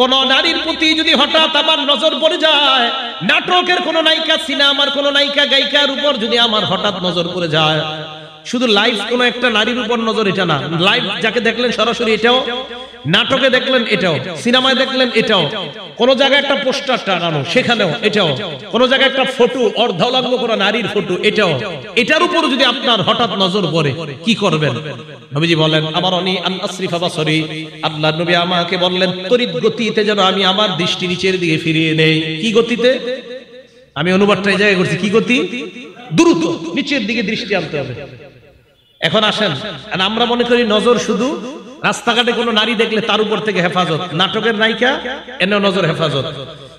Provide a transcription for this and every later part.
কোন নারীর প্রতি যদি হঠাৎ আমার নজর পড়ে যায় নাটকের কোন নায়িকা সিনেমার কোন নায়িকা গায়িকার উপর যদি আমার হঠাৎ নজর পড়ে যায় শুধু লাইফ কোন একটা নারীর উপর নজর এটা না লাইফ যাকে দেখলেন সরাসরি এটাও নাটকে দেখলেন এটাও সিনেমায় দেখলেন এটাও কোন জায়গায় একটা পোস্টার টানানো সেখানেও এটাও কোন জায়গায় একটা ফটো অর্ধলগ্ন করা নারীর ফটো এটাও এটার উপর যদি আপনার হঠাৎ নজর পড়ে কি করবেন নবীজি বলেন আমার অনি আশরিফা বাসরি আল্লাহ নবী আমাকে বললেন তরিত গতিতে যেন আমি আমার দৃষ্টি নিচের দিকে ফিরিয়ে নেই কি গতিতে আমি অনুবাদটা এই জায়গায় করছি কি গতি দ্রুত নিচের দিকে দৃষ্টি আনতে হবে এখন আসেন আমরা মনে করি নজর শুধু রাস্তাঘাটে কোনো নারী দেখলে তার উপর থেকে হেফাজত নাটকের নায়িকা এনে নজর হেফাজত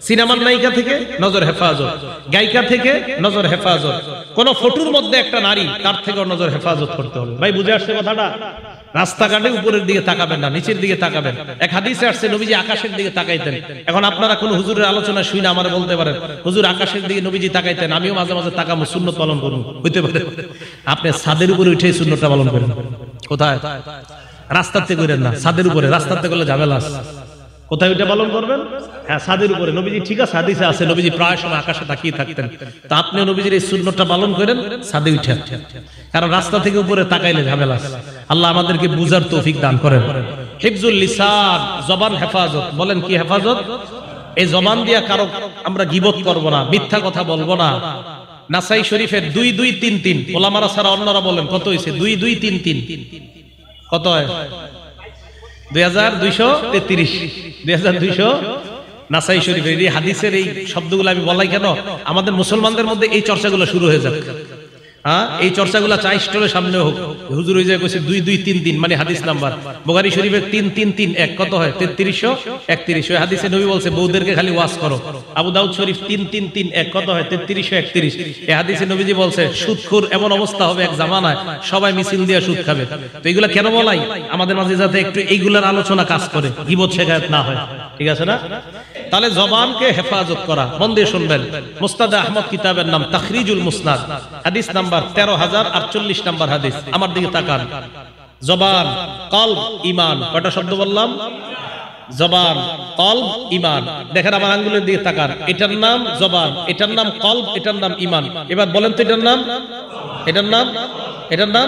সিনেমার নায়িকা থেকে নজর হেফাজত গায়িকা থেকে নজর হেফাজত কোন ফটোর মধ্যে একটা নারী তার থেকেও নজর হেফাজত করতে হবে ভাই বুঝে আসছে কথাটা রাস্তাঘাটে উপরের দিকে তাকাবেন না নিচের দিকে তাকাবেন এক হাদিসে আসছে নবীজি আকাশের দিকে তাকাইতেন এখন আপনারা কোন হুজুরের আলোচনা শুনে আমার বলতে পারেন হুজুর আকাশের দিকে নবীজি তাকাইতেন আমিও মাঝে মাঝে তাকামো শূন্য পালন করুন হইতে পারে আপনি ছাদের উপরে উঠে শূন্যটা পালন করেন কোথায় রাস্তাতে করেন না ছাদের উপরে রাস্তাতে করলে ঝামেলা আছে কোথায় ওইটা পালন করবেন হ্যাঁ সাদের উপরে নবীজি ঠিক আছে হাদিসে আছে নবীজি প্রায় সময় আকাশে তাকিয়ে থাকতেন তা আপনি নবীজির এই শূন্যটা পালন করেন সাদে উঠে কারণ রাস্তা থেকে উপরে তাকাইলে ঝামেলা আছে আল্লাহ আমাদেরকে বুঝার তৌফিক দান করেন হিফজুল লিসান জবান হেফাজত বলেন কি হেফাজত এই জবান দিয়া কারো আমরা গিবত করব না মিথ্যা কথা বলবো না নাসাই শরীফের দুই দুই তিন তিন ওলামারা সারা অন্যরা বলেন কত হয়েছে দুই দুই তিন তিন কত হয় দুই হাজার দুইশো তেত্রিশ দুই হাজার দুইশো নাসাই শরীফের এই হাদিসের এই শব্দগুলো আমি বলাই কেন আমাদের মুসলমানদের মধ্যে এই চর্চাগুলো শুরু হয়ে যাবে হ্যাঁ? এই চর্চাগুলা চাই স্টলে সামনে হোক হুজুর হয়ে যায় দুই দুই তিন মানে হাদিস নাম্বার বোগারি তিন তিন তিন এক কত হয় তেত্রিশশো একত্রিশশো হাদিসে নবী বলছে বৌদেরকে খালি করো আবু দাউদ শরীফ তিন তিন তিন এক কত হয় তেত্রিশশো একত্রিশ এ হাদিসে নবীজি বলছে সুদখুর এমন অবস্থা হবে এক জামানায় সবাই মিছিল দিয়ে সুদ খাবে তো এগুলা কেন বলাই আমাদের মাঝে যাতে একটু এইগুলার আলোচনা কাজ করে গিবত শেখায়ত না হয় ঠিক আছে না তাহলে জবানকে হেফাজত করা মন দিয়ে শুনবেন মুস্তাদা আহমদ কিতাবের নাম তাকরিজুল মুসনাদ হাদিস নাম্বার তেরো হাজার আটচল্লিশ নাম্বার হাদিস আমার দিকে তাকান জবান কল ইমান কয়টা শব্দ বললাম জবান কলব ইমান দেখেন আমার আঙ্গুলের দিকে তাকান এটার নাম জবান এটার নাম কলব এটার নাম ইমান এবার বলেন তো এটার নাম এটার নাম এটার নাম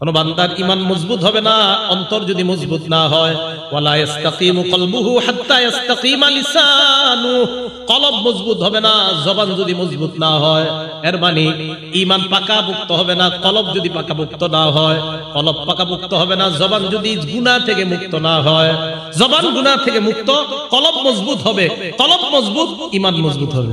কোনো বান্দার ইমান মজবুত হবে না অন্তর যদি মজবুত না হয় মজবুত হবে না জবান যদি মজবুত না হয় মানে হবে না যদি না হয় হবে না জবান যদি থেকে মুক্ত না হয় জবান গুনাহ থেকে মুক্ত কলব মজবুত হবে কলব মজবুত ইমান মজবুত হবে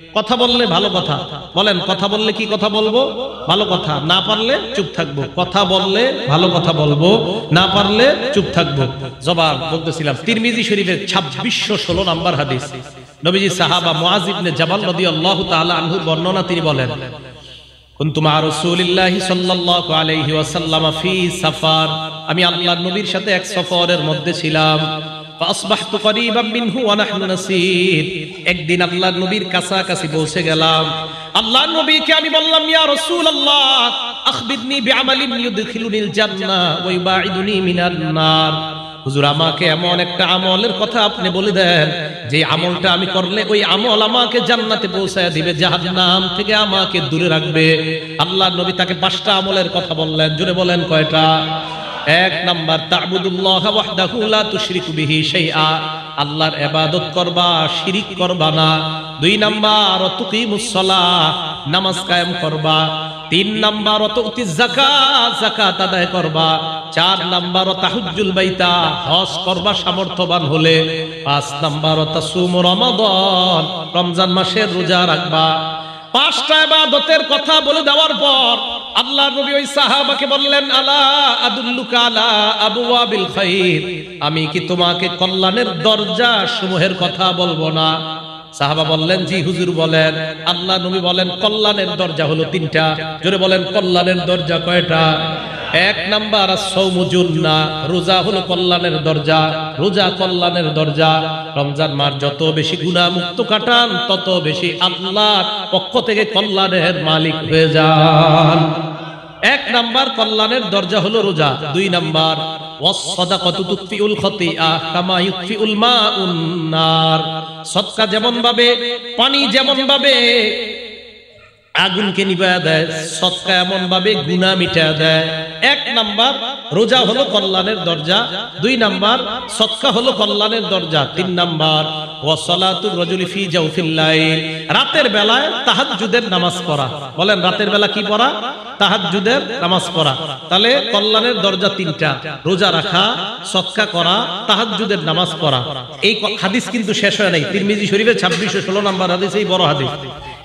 কথা বললে ভালো কথা বলেন কথা বললে কি কথা বলবো ভালো কথা না পারলে চুপ থাকবো কথা বললে ভালো কথা বলবো না পারলে চুপ থাকবো জবাব বলতেছিলাম তিরমিজি শরীফের ছাব্বিশশো ষোলো নাম্বার হাদিস নবীজি সাহাবা মোয়াজিবনে জবাল নদী আল্লাহ তালা আনহু বর্ণনা তিনি বলেন আমি আল্লাহ নবীর সাথে এক সফরের মধ্যে ছিলাম فاصبحت قريبا منه ونحن نسير একদিন আল্লাহর নবীর কাছাকাছি পৌঁছে গেলাম আল্লাহর নবীকে আমি বললাম ইয়া রাসূলুল্লাহ আখবিরনি বিআমালিন ইউদখিলুনিল জান্নাহ ওয়া ইউবাইদুনি মিনান হুজুর আমাকে এমন একটা আমলের কথা আপনি বলে দেন যে আমলটা আমি করলে ওই আমল আমাকে জান্নাতে পৌঁছায় দিবে জাহান্নাম থেকে আমাকে দূরে রাখবে আল্লাহ নবী তাকে পাঁচটা আমলের কথা বললেন জুড়ে বলেন কয়টা এক নাম্বার তাবুদুল্লাহ ওয়াহদাহু লা শাইআ আল্লাহর ইবাদত করবা শিরিক করবা না দুই নাম্বার তুকিমুস নামাজ কায়েম করবা তিন নাম্বার তুতি যাকাত যাকাত আদায় করবা চার নাম্বার তাহুজ্জুল বাইতা হজ করবা সামর্থ্যবান হলে পাঁচ নাম্বার তাসুম রমাদান রমজান মাসের রোজা রাখবা পাঁচটা ইবাদতের কথা বলে দেওয়ার পর আল্লাহ নবী ওই সাহাবাকে বললেন আলা আদুল্লুকা আলা আবওয়াবিল খাইর আমি কি তোমাকে কল্যাণের দরজা সমূহের কথা বলবো না সাহাবা বললেন জি হুজুর বলেন আল্লাহ নবী বলেন কল্যাণের দরজা হলো তিনটা জোরে বলেন কল্যাণের দরজা কয়টা এক নাম্বার সৌমুজুন্না রোজা হলো কল্যাণের দরজা রোজা কল্যাণের দরজা রমজান মার যত বেশি গুণা মুক্ত কাটান তত বেশি আল্লাহর পক্ষ থেকে কল্যাণের মালিক হয়ে যান এক নাম্বার কল্যাণের দরজা হলো রোজা দুই নাম্বার সৎকা যেমন ভাবে পানি যেমন ভাবে আগুনকে নিবা দেয় সৎকা এমন ভাবে গুণা মিটা দেয় এক নাম্বার রোজা হলো কল্যাণের দরজা দুই নাম্বার সৎকা হলো কল্যাণের দরজা তিন নাম্বার রাতের বেলায় তাহাজুদের নামাজ পড়া বলেন রাতের বেলা কি পড়া তাহাজুদের নামাজ পড়া তাহলে কল্যাণের দরজা তিনটা রোজা রাখা সৎকা করা তাহাজুদের নামাজ পড়া এই হাদিস কিন্তু শেষ হয় নাই তিরমিজি শরীফের ছাব্বিশ ষোলো নাম্বার হাদিস এই বড় হাদিস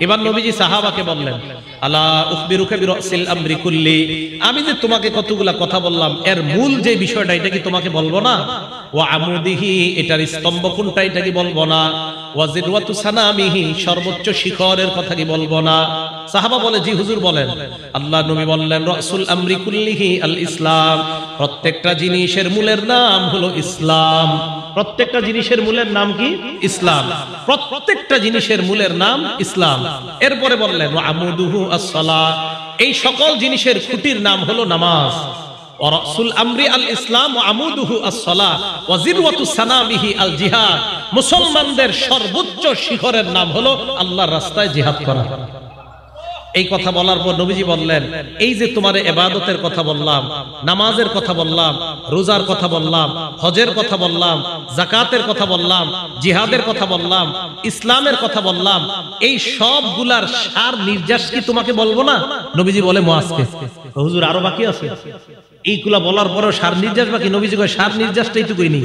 এবার নবীজি সাহাবাকে বললেন আমি যে তোমাকে কতগুলা কথা বললাম এর মূল যে বিষয়টা এটা কি তোমাকে বলবো না ও আমুদিহি এটার স্তম্ভ কোনটা এটা কি বলবো না ওয়াজিরওয়াতু সানামিহি সর্বোচ্চ শিখরের কথা কি বলবো না সাহাবা বলে জি হুজুর বলেন আল্লাহ নবী বললেন রাসূল আমরিকুল্লিহি আল ইসলাম প্রত্যেকটা জিনিসের মূলের নাম হলো ইসলাম প্রত্যেকটা জিনিসের মূলের নাম কি ইসলাম প্রত্যেকটা জিনিসের মূলের নাম ইসলাম এরপরে বললেন আমুদুহু এই সকল জিনিসের খুঁটির নাম হলো নামাজ মুসলমানদের সর্বোচ্চ শিখরের নাম হলো আল্লাহর রাস্তায় জিহাদ করা এই কথা বলার পর নবীজি বললেন এই যে তোমার এবাদতের কথা বললাম নামাজের কথা বললাম রোজার কথা বললাম হজের কথা বললাম জাকাতের কথা বললাম জিহাদের কথা বললাম ইসলামের কথা বললাম এই সবগুলার সার নির্যাস কি তোমাকে বলবো না নবীজি বলে মাসকে হুজুর আরো বাকি আছে এইগুলা বলার পরেও সার নির্যাস বাকি নবীজি কয় সার নির্যাসটাই তো কই নেই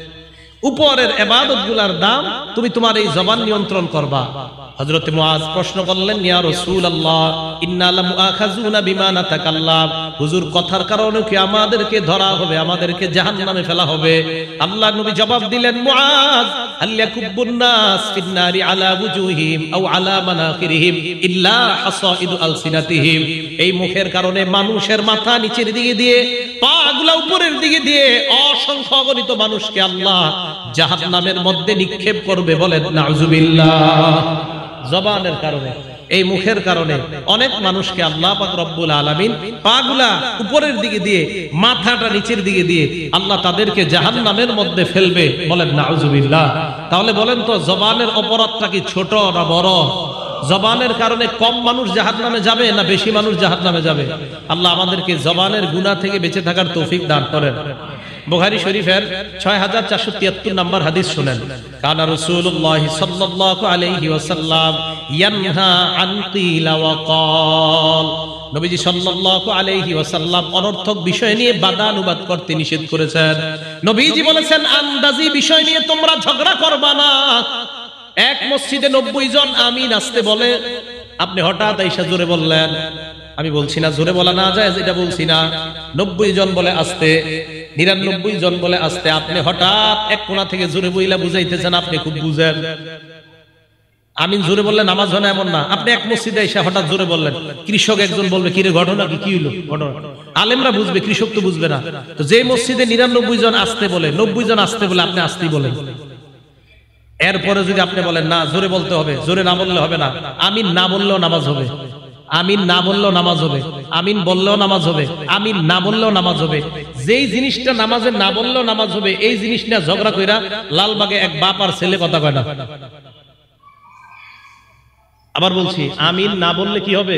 উপরের এবাদতগুলার দাম তুমি তোমার এই জবান নিয়ন্ত্রণ করবা হযরত মুআজ প্রশ্ন করলেন ইয়া রাসূলুল্লাহ ইন্না লামুআখাযুনা বিমা নাতাকাল্লাম হুজুর কথার কারণে কি আমাদেরকে ধরা হবে আমাদেরকে জাহান নামে ফেলা হবে আল্লাহ নবী জবাব দিলেন মুআজ আল্লাকুবুন নাস ফিন নারি আলা বুজুহিম আও আলা মানাকিরিহিম ইল্লা হাসাইদু আলসিনাতিহিম এই মুখের কারণে মানুষের মাথা নিচের দিকে দিয়ে পাগুলা উপরের দিকে দিয়ে অসংখ্য অগণিত মানুষকে আল্লাহ নামের মধ্যে নিক্ষেপ করবে বলেন নাউজুবিল্লাহ জবানের কারণে এই মুখের কারণে অনেক মানুষকে আল্লাহ পাক রব্বুল আলমিন পাগুলা উপরের দিকে দিয়ে মাথাটা নিচের দিকে দিয়ে আল্লাহ তাদেরকে জাহান নামের মধ্যে ফেলবে বলেন নাউজুবিল্লাহ তাহলে বলেন তো জবানের অপরাধটা কি ছোট না বড় জবানের কারণে কম মানুষ জাহাজ নামে যাবে না বেশি মানুষ জাহাজ নামে যাবে আল্লাহ আমাদেরকে জবানের গুণা থেকে বেঁচে থাকার তৌফিক দান করেন বুখারি শরীফের ছয় হাজার চারশো তিয়াত্তর নম্বর হাদিস শুনেন কানা সাল্লাল্লাহু আলাইহি ওয়াসাল্লাম ইয়ানহা আন কিলা ওয়া ক্বাল নবীজি সাল্লাল্লাহু আলাইহি ওয়াসাল্লাম অনর্থক বিষয় নিয়ে বাদানুবাদ করতে নিষেধ করেছেন নবীজি বলেছেন আন্দাজি বিষয় নিয়ে তোমরা ঝগড়া করবা না এক মসজিদে নব্বই জন আমি নাচতে বলে আপনি হঠাৎ আইসা জোরে বললেন আমি বলছি না জোরে বলা না যায় যেটা বলছি না নব্বই জন বলে আসতে নিরানব্বই জন বলে আসতে আপনি হঠাৎ এক কোনা থেকে জোরে বইলা বুঝাইতেছেন আপনি খুব বুঝেন আমি জোরে বললেন নামাজ হয় এমন না আপনি এক মসজিদে এসে হঠাৎ জোরে বললেন কৃষক একজন বলবে কি ঘটনা কি কি হলো ঘটনা আলেমরা বুঝবে কৃষক তো বুঝবে না তো যে মসজিদে নিরানব্বই জন আসতে বলে নব্বই জন আসতে বলে আপনি আসতেই বলেন এরপরে যদি আপনি বলেন না জোরে বলতে হবে জোরে না বললে হবে না আমিন না বললেও নামাজ হবে আমিন না বললেও নামাজ হবে আমিন বললেও নামাজ হবে আমিন না বললেও নামাজ হবে যেই জিনিসটা নামাজে না বললেও নামাজ হবে এই জিনিস না ঝগড়া কইরা লালবাগে এক বাপ আর ছেলে কথা কয় না আবার বলছি আমিন না বললে কি হবে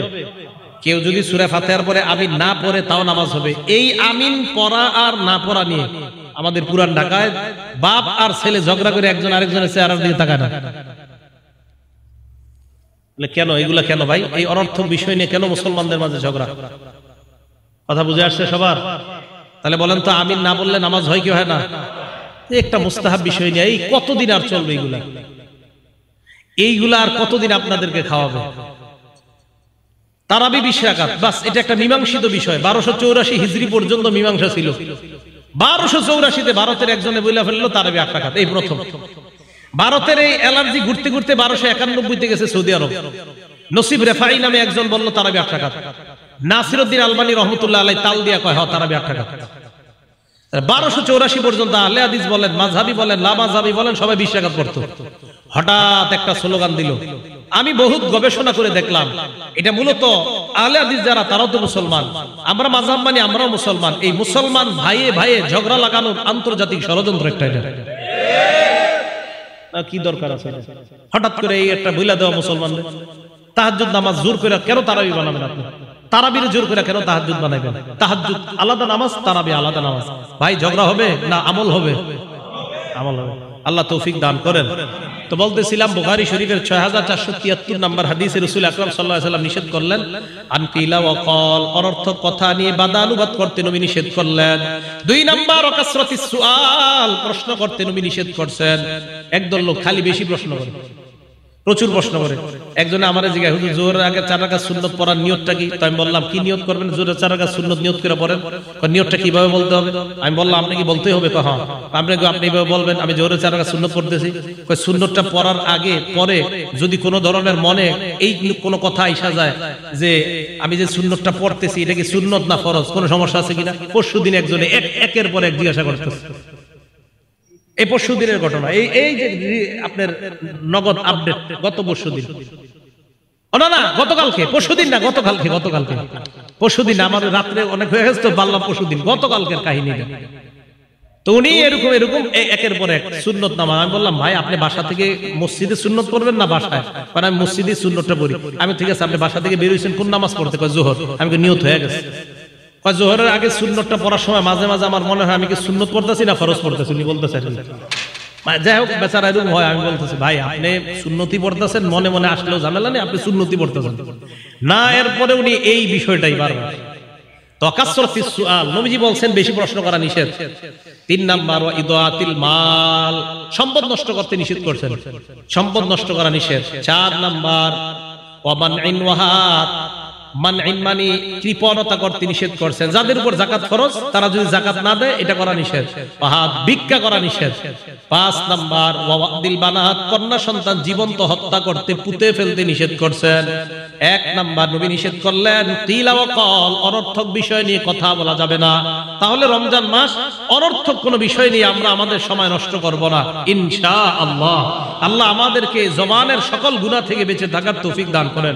কেউ যদি সুরে ফাতেহার পরে আমিন না পড়ে তাও নামাজ হবে এই আমিন পড়া আর না পড়া নিয়ে আমাদের পুরান ঢাকায় বাপ আর ছেলে ঝগড়া করে একজন আরেকজনের চেহারার দিকে তাকায় না কেন এগুলা কেন ভাই এই অনর্থ বিষয় নিয়ে কেন মুসলমানদের মাঝে ঝগড়া কথা বুঝে আসছে সবার তাহলে বলেন তো আমিন না বললে নামাজ হয় কি হয় না একটা মুস্তাহাব বিষয় নিয়ে এই কতদিন আর চলবে এইগুলা এইগুলা আর কতদিন আপনাদেরকে খাওয়াবে তারাবি বিশ বাস এটা একটা মীমাংসিত বিষয় বারোশো চৌরাশি হিজড়ি পর্যন্ত মীমাংসা ছিল বারোশো চৌরাশিতে ভারতের একজনে বইলে ফেললো তার আট এই প্রথম ভারতের এই অ্যালার্জি ঘুরতে ঘুরতে বারোশো একানব্বইতে গেছে সৌদি আরব নসিব রেফাই নামে একজন বললো তারাবি আট টাকা নাসিরুদ্দিন আলবানী রহমতুল্লাহ আলাই তাল দিয়া কয় হ হ্যাঁ, তারাবি আট টাকা বারোশো চৌরাশি পর্যন্ত আহলে আদিস বলেন মাঝাবি বলেন মাঝাবি বলেন সবাই বিশ্বাস করতো হঠাৎ একটা স্লোগান দিল আমি বহুত গবেষণা করে দেখলাম এটা মূলত আলে আদিস যারা তারাও তো মুসলমান আমরা মাঝাব মানে আমরাও মুসলমান এই মুসলমান ভাইয়ে ভাইয়ে ঝগড়া লাগানোর আন্তর্জাতিক ষড়যন্ত্র একটা এটা কি দরকার আছে হঠাৎ করে এই একটা বইলা দেওয়া মুসলমান তাহাজুদ নামাজ জোর করে কেন তারাবি বানাবেন আপনি তারাবির জোর করে কেন তাহাজুদ বানাবেন তাহাজুদ আলাদা নামাজ তারাবি আলাদা নামাজ ভাই ঝগড়া হবে না আমল হবে আমল হবে আল্লাহ তৌফিক দান করেন তো বলতেছিলাম বুখারি শরীফের ছয় হাজার চারশো তিয়াত্তর নম্বর হাদিসে রসুল আকরাম সাল্লাহ সাল্লাম নিষেধ করলেন আনকিলা অকল অনর্থক কথা নিয়ে বাদানুবাদ করতে নবী নিষেধ করলেন দুই নম্বর অকাশ্রতি সুয়াল প্রশ্ন করতে নবী নিষেধ করছেন একদল লোক খালি বেশি প্রশ্ন করেন প্রচুর প্রশ্ন করে একজনে আমার জিজ্ঞাসা হুজুর জোরের আগে চার রাখা সুন্নত পড়ার নিয়তটা কি তো আমি বললাম কি নিয়ত করবেন জোরের চার রাখা সুন্নত নিয়ত করে পড়েন নিয়তটা কিভাবে বলতে হবে আমি বললাম আপনাকে বলতেই হবে হ্যাঁ আপনি আপনি এইভাবে বলবেন আমি জোরের চার রাখা সুন্নত করতেছি সুন্নতটা পড়ার আগে পরে যদি কোনো ধরনের মনে এই কোনো কথা আসা যায় যে আমি যে সুন্নতটা পড়তেছি এটা কি সুন্নত না ফরজ কোনো সমস্যা আছে কিনা পরশু দিন একজনে একের পর এক জিজ্ঞাসা করতেছে এই পরশু দিনের ঘটনা এই এই যে আপনার নগদ আপডেট গত পরশু দিন না না গতকালকে পরশু দিন না গতকালকে গতকালকে পরশু দিন আমার রাত্রে অনেক হয়ে গেছে তো পরশু দিন গতকালকের কাহিনীটা তো উনি এরকম এরকম একের পর এক সুন্নত নামা আমি বললাম ভাই আপনি বাসা থেকে মসজিদে সুন্নত করবেন না বাসায় কারণ আমি মসজিদে সুন্নতটা পড়ি আমি ঠিক আছে আপনি বাসা থেকে বেরোইছেন কোন নামাজ পড়তে কয় জোহর আমি নিয়ত হয়ে গেছে জোহরের আগে সুন্নতটা পড়ার সময় মাঝে মাঝে আমার মনে হয় আমি কি সুন্নত পড়তেছি না ফরজ পড়তেছি উনি বলতেছেন মানে যাই হোক বেচারা এরকম হয় আমি বলতেছি ভাই আপনি সুন্নতি পড়তেছেন মনে মনে আসলেও ঝামেলা নেই আপনি সুন্নতি পড়তেছেন না এরপরে উনি এই বিষয়টাই বারবার নিষেধ করছেন সম্পদ নষ্ট করা নিষেধ চার নাম্বার কৃপণতা করতে নিষেধ করছেন যাদের উপর জাকাত খরচ তারা যদি জাকাত না দেয় এটা করা নিষেধ ভিক্ষা করা নিষেধ পাঁচ নাম্বার কন্যা সন্তান জীবন্ত হত্যা করতে পুতে ফেলতে নিষেধ করছেন এক নাম্বার নবী নিষেধ করলেন তিলা অনর্থক বিষয় নিয়ে কথা বলা যাবে না তাহলে রমজান মাস অনর্থক কোনো বিষয় নিয়ে আমরা আমাদের সময় নষ্ট করব না ইনশা আল্লাহ আল্লাহ আমাদেরকে জবানের সকল গুণা থেকে বেঁচে থাকার তৌফিক দান করেন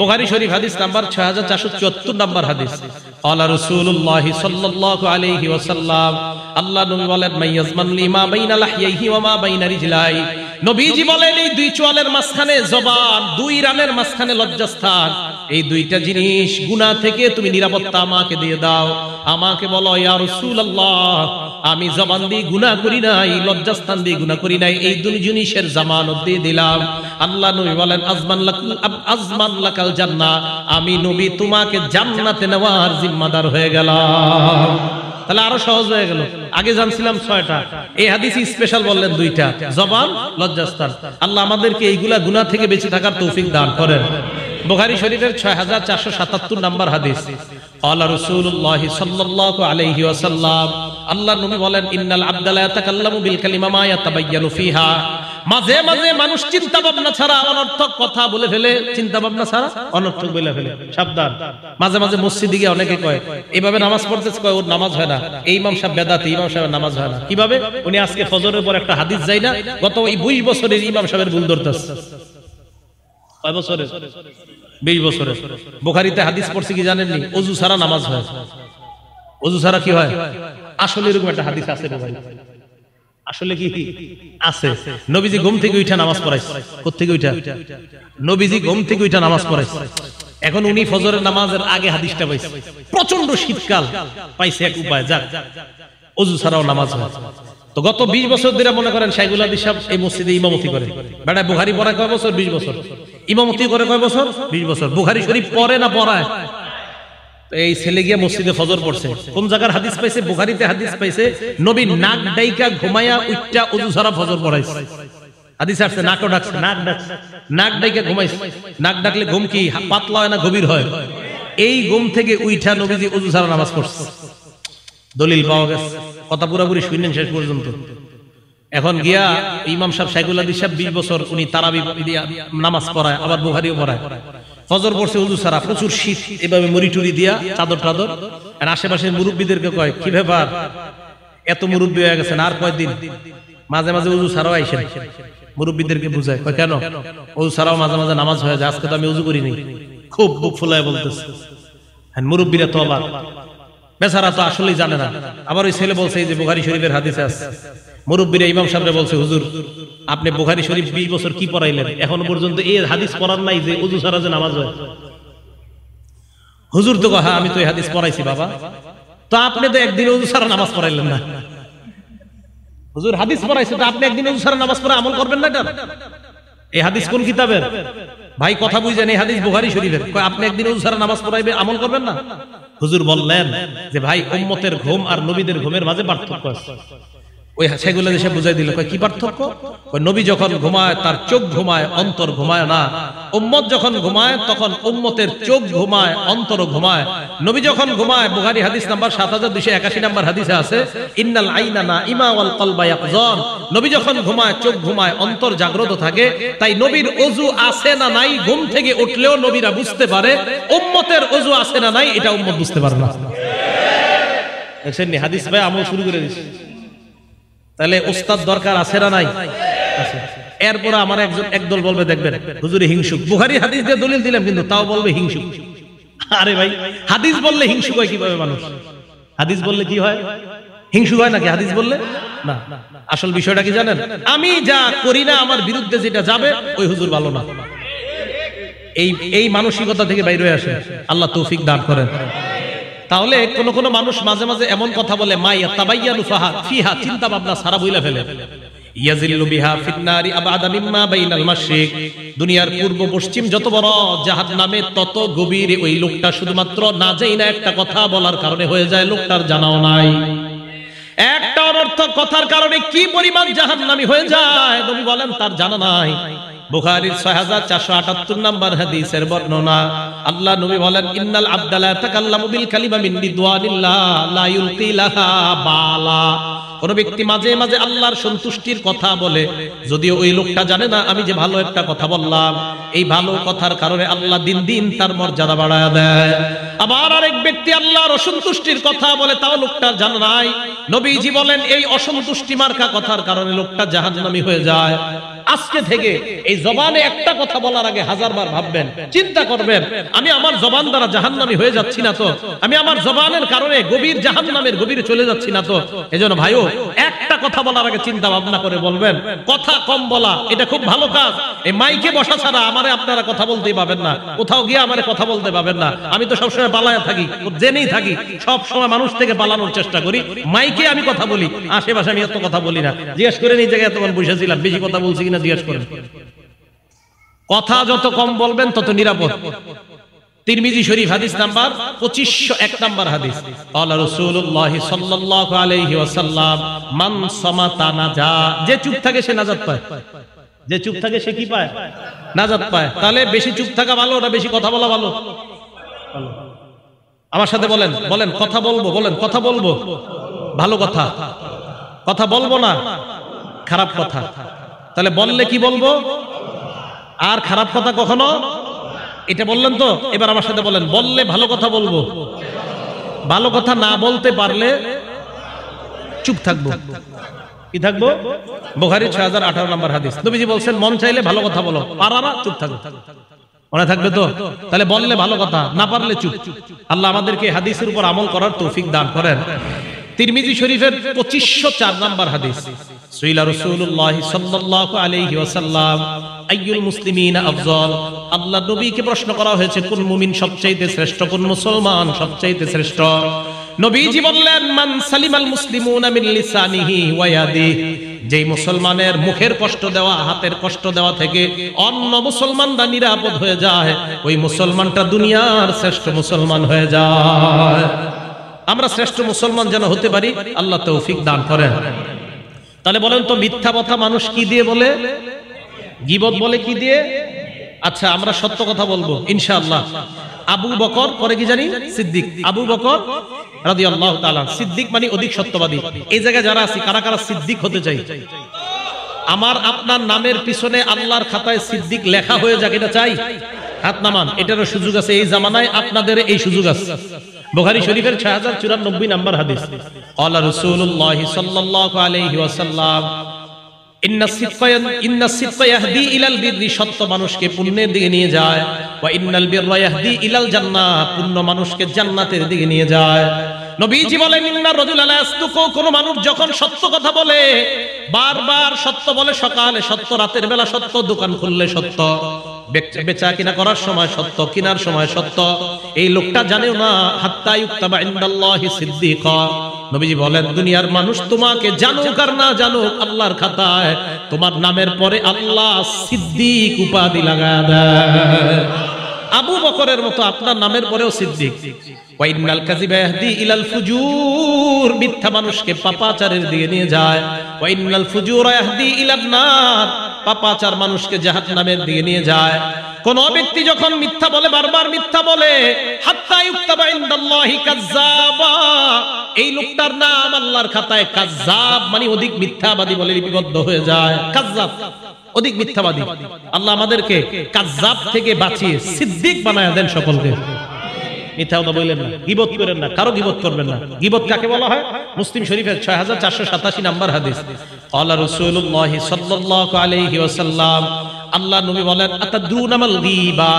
বোখারি শরীফ হাদিস নাম্বার ছয় হাজার চারশো চুয়াত্তর নাম্বার হাদিস আল্লাহ রসুল্লাহ সাল্লাহ আলহি আল্লাহ নবী বলেন মাইয়াজমান লিমা বাইনা লাহিয়াইহি ওয়া মা বাইনা রিজলাই নবীজি বলেন এই দুই চোয়ালের মাঝখানে জবান দুই রানের মাঝখানে লজ্জাস্থান এই দুইটা জিনিস গুনাহ থেকে তুমি নিরাপত্তা আমাকে দিয়ে দাও আমাকে বলো ইয়া রাসূলুল্লাহ আমি জবান দিয়ে গুণা করি নাই লজ্জাস্থান দিয়ে গুণা করি নাই এই দুই জিনিসের জামানত দিয়ে দিলাম আল্লাহ নবী বলেন আজমান আজমান লাকাল জান্নাহ আমি নবী তোমাকে জান্নাতে নেওয়ার জিম্মাদার হয়ে গেলাম তাহলে আরো সহজ হয়ে গেল আগে জানছিলাম ছয়টা এই হাদিস স্পেশাল বললেন দুইটা জবান লজ্জাস্থান আল্লাহ আমাদেরকে এইগুলা গুনা থেকে বেঁচে থাকার তৌফিক দান করেন বুখারী শরীফের ছয় হাজার চারশো সাতাত্তর নাম্বার হাদিস নবী বলেন ইন্নাল বিল কালিমা মা ইয়াতাবায়ানু ফিহা মাঝে মাঝে মানুষ চিন্তা ভাবনা ছাড়া অনর্থক কথা বলে ফেলে চিন্তা ভাবনা ছাড়া অনর্থক বলে ফেলে সাবধান মাঝে মাঝে মসজিদে গিয়ে অনেকে কয় এইভাবে নামাজ পড়তে কয় ওর নামাজ হয় না এই ইমাম সাহেব বেদাতি ইমাম নামাজ হয় না কিভাবে উনি আজকে ফজরের পর একটা হাদিস যাই না গত ওই 20 বছরের ইমাম সাহেবের ভুল ধরতেছে কয় বছরের বিশ বছরের বোখারিতে হাদিস পড়ছে কি জানেননি অজু সারা নামাজ হয় অজু সারা কি হয় আসলে এরকম একটা হাদিস আছে নবীজি ঘুম থেকে নামাজ পড়াইছে নবীজি ঘুম থেকে নামাজ পড়াইছে এখন উনি ফজরের নামাজের আগে হাদিসটা পাইছে প্রচন্ড শীতকাল পাইছে এক উপায় যাক অজু ছাড়াও নামাজ তো গত বিশ বছর ধরে মনে করেন সাইগুল এই মসজিদে ইমামতি করে বেটা বুহারি পড়া কয় বছর বিশ বছর ইমামতি করে কয় বছর বিশ বছর বুখারি শরীফ পড়ে না পড়ায় এই ছেলে গিয়ে মসজিদে ফজর পড়ছে কোন জায়গার হাদিস পাইছে বুখারিতে হাদিস পাইছে নবী নাক ডাইকা ঘুমায়া উইটা উজু সারা ফজর পড়াইছে হাদিস আসছে নাক ডাকছে নাক ডাকছে নাক ডাইকা ঘুমাইছে নাক ডাকলে ঘুম কি পাতলা হয় না গভীর হয় এই ঘুম থেকে উইঠা নবীজি উজু সারা নামাজ পড়ছে দলিল পাওয়া গেছে কথা পুরাপুরি শুনলেন শেষ পর্যন্ত এখন গিয়া ইমাম সাহেব সাইকুল আদি সাহেব বিশ বছর উনি তারাবি দিয়া নামাজ পড়ায় আবার বুহারিও পড়ায় ফজর পড়ছে উজু সারা প্রচুর শীত এভাবে মরিটুরি দিয়া চাদর টাদর আর আশেপাশে মুরব্বীদেরকে কয় কি ব্যাপার এত মুরব্বী হয়ে গেছেন আর কয়দিন মাঝে মাঝে উজু সারাও আইসেন মুরব্বীদেরকে বুঝায় কয় কেন উজু সারাও মাঝে মাঝে নামাজ হয়ে যায় আজকে তো আমি উজু করিনি খুব বুক ফুলায় বলতেছে মুরব্বীরা তো আবার বেচারা তো আসলেই জানে না আবার ওই ছেলে বলছে এই যে বুখারি শরীফের হাদিসে আছে মুরব্বীরা ইমাম সাহেব বলছে হুজুর আপনি বুখারি শরীফ বিশ বছর কি পড়াইলেন এখন পর্যন্ত এই হাদিস পড়ার নাই যে উজু সারা যে নামাজ হয় হুজুর তো কথা হ্যাঁ, আমি তো এই হাদিস পড়াইছি বাবা তো আপনি তো একদিন উজু সারা নামাজ পড়াইলেন না হুজুর হাদিস পড়াইছে তো আপনি একদিন উজু সারা নামাজ পড়া আমল করবেন না এটা এই হাদিস কোন কিতাবের ভাই কথা বুঝেন এই হাদিস বুখারি শরীফের আপনি একদিন উজু সারা নামাজ পড়াইবে আমল করবেন না হুজুর বললেন যে ভাই উম্মতের ঘুম আর নবীদের ঘুমের মাঝে পার্থক্য আছে ওই সেগুলো দেশে বুঝাই দিল কি পার্থক্য নবী যখন ঘুমায় তার চোখ ঘুমায় অন্তর ঘুমায় না উম্মত যখন ঘুমায় তখন উম্মতের চোখ ঘুমায় অন্তর ঘুমায় নবী যখন ঘুমায় বুহারি হাদিস নাম্বার সাত হাজার দুশো একাশি নাম্বার হাদিসে আছে ইন্নাল আইনা না ইমা ওয়াল কলবা নবী যখন ঘুমায় চোখ ঘুমায় অন্তর জাগ্রত থাকে তাই নবীর অজু আছে না নাই ঘুম থেকে উঠলেও নবীরা বুঝতে পারে উম্মতের অজু আছে না নাই এটা উম্মত বুঝতে পারে না দেখছেন হাদিস ভাই আমল শুরু করে দিচ্ছি তাহলে উস্তাদ দরকার আছে না নাই এরপরে আমার একজন একদল বলবে দেখবেন হুজুরি হিংসুক বুহারি হাদিস দিয়ে দলিল দিলাম কিন্তু তাও বলবে হিংসুক আরে ভাই হাদিস বললে হিংসুক হয় কিভাবে মানুষ হাদিস বললে কি হয় হিংসুক হয় নাকি হাদিস বললে না আসল বিষয়টা কি জানেন আমি যা করি না আমার বিরুদ্ধে যেটা যাবে ওই হুজুর ভালো না এই এই মানসিকতা থেকে বাইরে আসে আল্লাহ তৌফিক দান করেন তাহলে কোন কোন মানুষ মাঝে মাঝে এমন কথা বলে দুনিয়ার পূর্ব পশ্চিম যত বড় নামে তত গভীরে ওই লোকটা শুধুমাত্র না যেই না একটা কথা বলার কারণে হয়ে যায় লোকটার জানাও নাই একটা অনর্থক কথার কারণে কি পরিমাণ নামি হয়ে যায় তুমি বলেন তার জানা নাই নম্বর হাদিসের বর্ণনা আল্লাহ নবী বলেন ইন্নাল বিল বালা ব্যক্তি মাঝে মাঝে আল্লাহর সন্তুষ্টির কথা বলে যদিও ওই লোকটা জানে না আমি যে ভালো একটা কথা বললাম এই ভালো কথার কারণে আল্লাহ দিন দিন তার মর্যাদা বাড়ায় দেয় আবার আরেক ব্যক্তি আল্লাহর অসন্তুষ্টির কথা বলে তাও লোকটা জানে নাই নবীজি বলেন এই অসন্তুষ্টি মার্কা কথার কারণে লোকটা জাহান্নামী হয়ে যায় আজকে থেকে এই জবানে একটা কথা বলার আগে হাজারবার ভাববেন চিন্তা করবেন আমি আমার জবান দ্বারা জাহান্নামি হয়ে যাচ্ছি না তো আমি আমার জবানের কারণে গভীর জাহান্নামের গভীরে চলে যাচ্ছি না তো এজন্য ভাইও একটা কথা বলার আগে চিন্তা ভাবনা করে বলবেন কথা কম বলা এটা খুব ভালো কাজ এই মাইকে বসা ছাড়া আমারে আপনারা কথা বলতেই পাবেন না কোথাও গিয়ে আমারে কথা বলতে পাবেন না আমি তো সবসময় পালায় থাকি জেনেই থাকি সব সময় মানুষ থেকে পালানোর চেষ্টা করি মাইকে আমি কথা বলি আশেপাশে আমি এত কথা বলি না জিজ্ঞেস করে এই জায়গায় তখন বসেছিলাম বেশি কথা বলছি কিনা জিজ্ঞেস করেন কথা যত কম বলবেন তত নিরাপদ তিরমিজি শরীফ হাদিস নাম্বার পঁচিশশো এক নাম্বার হাদিস আল্লাহ রসুল্লাহ সাল্লাহ আলহি ওসাল্লাম মান সমাতা নাজা যে চুপ থাকে সে নাজাত পায় যে চুপ থাকে সে কি পায় নাজাত পায় তাহলে বেশি চুপ থাকা ভালো না বেশি কথা বলা ভালো আমার সাথে বলেন বলেন কথা বলবো বলেন কথা বলবো ভালো কথা কথা বলবো না খারাপ কথা তাহলে বললে কি বলবো আর খারাপ কথা কখনো এটা বললেন তো এবার আমার সাথে বলেন বললে ভালো কথা বলবো ভালো কথা না বলতে পারলে চুপ থাকবো কি থাকবো বোখারি ছয় হাজার আঠারো নম্বর হাদিস নবীজি বলছেন মন চাইলে ভালো কথা বলো পারা চুপ থাকবো মনে থাকবে তো তাহলে বললে ভালো কথা না পারলে চুপ আল্লাহ আমাদেরকে হাদিসের উপর আমল করার তৌফিক দান করেন তিরমিজি শরীফের পঁচিশশো চার নম্বর হাদিস সুইলা রসুল্লাহ সাল্লাহ আলহি ওসাল্লাম আইয়ুল মুসলিমিন আফজল আল্লাহ নবীকে প্রশ্ন করা হয়েছে কোন মুমিন সবচাইতে শ্রেষ্ঠ কোন মুসলমান সবচাইতে শ্রেষ্ঠ নবীজি বললেন মান সালিমাল মুসলিমুনা মিন লিসানিহি ওয়া যেই মুসলমানের মুখের কষ্ট দেওয়া হাতের কষ্ট দেওয়া থেকে অন্য মুসলমানরা নিরাপদ হয়ে যায় ওই মুসলমানটা দুনিয়ার শ্রেষ্ঠ মুসলমান হয়ে যায় আমরা শ্রেষ্ঠ মুসলমান যেন হতে পারি আল্লাহ তৌফিক দান করেন তাহলে বলেন তো মিথ্যা কথা মানুষ কি দিয়ে বলে গিবত বলে কি দিয়ে আচ্ছা আমরা সত্য কথা বলবো ইনশাআল্লাহ আবু বকর পরে কি জানি সিদ্দিক আবু বকর রাজি আল্লাহ সিদ্দিক মানে অধিক সত্যবাদী এই জায়গায় যারা আছি কারা কারা সিদ্দিক হতে চাই আমার আপনার নামের পিছনে আল্লাহর খাতায় সিদ্দিক লেখা হয়ে যাক এটা চাই হাত নামান এটারও সুযোগ আছে এই জামানায় আপনাদের এই সুযোগ আছে বুখারী শরীফের 6094 নম্বর হাদিস আলা রাসূলুল্লাহ সাল্লাল্লাহু আলাইহি ওয়াসাল্লাম সত্য মানুষকে পুণ্যের দিকে নিয়ে যায় বা ইন্নাল বীরদি ইলাল জান্নাত পুণ্য মানুষকে জান্নাতের দিকে নিয়ে যায় নবীজি বলেন কোন মানুষ যখন সত্য কথা বলে বারবার সত্য বলে সকালে সত্য রাতের বেলা সত্য দোকান খুললে সত্য বেচা কিনা করার সময় সত্য কিনার সময় সত্য এই লোকটা জানেও না হাত্তা সিদ্দিক নবীজি বলেন দুনিয়ার মানুষ তোমাকে জানুক আর না জানুক আল্লাহর খাতায় তোমার নামের পরে আল্লাহ সিদ্দিক উপাধি লাগা দেয় আবু বকরের মতো আপনার নামের পরেও সিদ্দিক ইলাল ফুজুর মিথ্যা মানুষকে পাপাচারের দিকে নিয়ে যায় ওয়াইনাল ফুজুর ইয়াহদি ইলাল নার বা পাপাচার মানুষকে জাহাজ নামের দিয়ে নিয়ে যায় কোন ব্যক্তি যখন মিথ্যা বলে বারবার মিথ্যা বলে এই লোকটার নাম আল্লাহর খাতায় কাজাব মানে অধিক মিথ্যাবাদী বলে লিপিবদ্ধ হয়ে যায় কাজাব অধিক মিথ্যাবাদী আল্লাহ আমাদেরকে কাজাব থেকে বাঁচিয়ে সিদ্দিক বানায় দেন সকলকে মিথ্যা কথা বললেন না গিবত করেন না কারো গিবত করবেন না গিবত কাকে বলা হয় মুসলিম শরীফের ছয় হাজার চারশো সাতাশি নাম্বার হাদিস আল্লাহ রসুল্লাহ সাল্লাহ আলহি আল্লাহ নবী বলেন আতাদুনামাল গীবা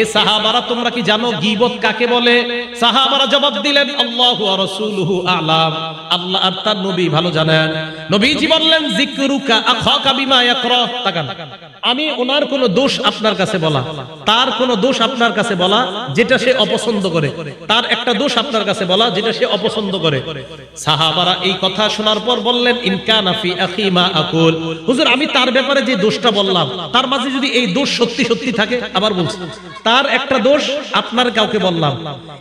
এ সাহাবারা তোমরা কি জানো গীবত কাকে বলে সাহাবারা জবাব দিলেন আল্লাহু ওয়া রাসূলুহু আলাম আল্লাহ আর তার নবী ভালো জানেন নবীজি বললেন যিকরুকা আখাকা বিমা ইয়াকরা তাকান আমি ওনার কোন দোষ আপনার কাছে বলা তার কোন দোষ আপনার কাছে বলা যেটা সে অপছন্দ করে তার একটা দোষ আপনার কাছে বলা যেটা সে অপছন্দ করে সাহাবারা এই কথা শোনার পর বললেন ইনকানাফি আখিমা আকুল হুজুর আমি তার ব্যাপারে যে দোষটা বললাম তার মানে মাঝে যদি এই দোষ সত্যি সত্যি থাকে আবার বলছি তার একটা দোষ আপনার কাউকে বললাম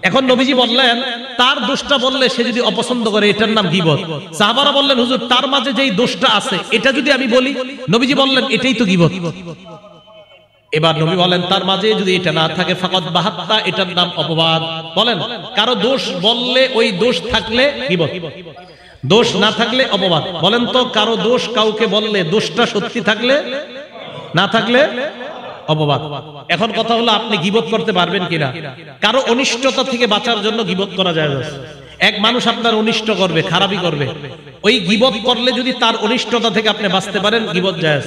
এখন নবীজি বললেন তার দোষটা বললে সে যদি অপছন্দ করে এটার নাম গিবত সাহাবারা বললেন হুজুর তার মাঝে যেই দোষটা আছে এটা যদি আমি বলি নবীজি বললেন এটাই তো গিবত এবার নবী বলেন তার মাঝে যদি এটা না থাকে ফাকত বাহাত্তা এটার নাম অপবাদ বলেন কারো দোষ বললে ওই দোষ থাকলে গিবত দোষ না থাকলে অপবাদ বলেন তো কারো দোষ কাউকে বললে দোষটা সত্যি থাকলে না থাকলে অপবাদ এখন কথা হলো আপনি গিবত করতে পারবেন কিনা কারো অনিষ্টতা থেকে বাঁচার জন্য গিবত করা যায় এক মানুষ আপনার অনিষ্ট করবে খারাপই করবে ওই গিবত করলে যদি তার অনিষ্টতা থেকে আপনি বাঁচতে পারেন গিবত যায়